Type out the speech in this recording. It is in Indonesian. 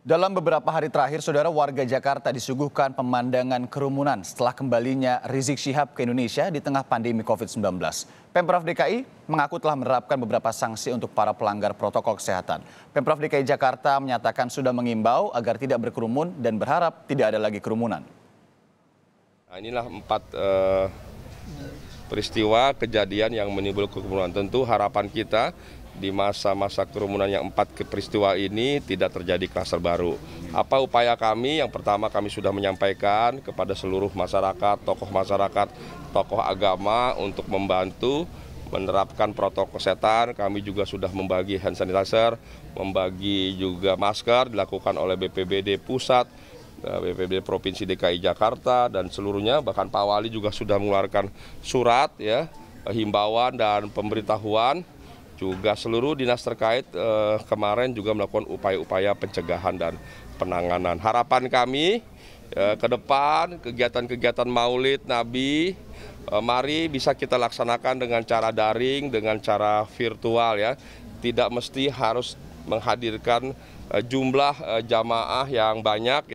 Dalam beberapa hari terakhir, saudara warga Jakarta disuguhkan pemandangan kerumunan setelah kembalinya Rizik Syihab ke Indonesia di tengah pandemi COVID-19. Pemprov DKI mengaku telah menerapkan beberapa sanksi untuk para pelanggar protokol kesehatan. Pemprov DKI Jakarta menyatakan sudah mengimbau agar tidak berkerumun dan berharap tidak ada lagi kerumunan. Nah, inilah empat uh, peristiwa kejadian yang menimbul kerumunan. Tentu harapan kita di masa-masa kerumunan yang empat peristiwa ini tidak terjadi kluster baru. Apa upaya kami? Yang pertama kami sudah menyampaikan kepada seluruh masyarakat, tokoh masyarakat, tokoh agama untuk membantu menerapkan protokol kesehatan. Kami juga sudah membagi hand sanitizer, membagi juga masker dilakukan oleh BPBD pusat, eh, BPBD Provinsi DKI Jakarta dan seluruhnya. Bahkan Pak Wali juga sudah mengeluarkan surat ya eh, himbauan dan pemberitahuan juga seluruh dinas terkait eh, kemarin juga melakukan upaya-upaya pencegahan dan penanganan. Harapan kami eh, ke depan kegiatan-kegiatan Maulid Nabi eh, mari bisa kita laksanakan dengan cara daring, dengan cara virtual ya. Tidak mesti harus menghadirkan eh, jumlah eh, jamaah yang banyak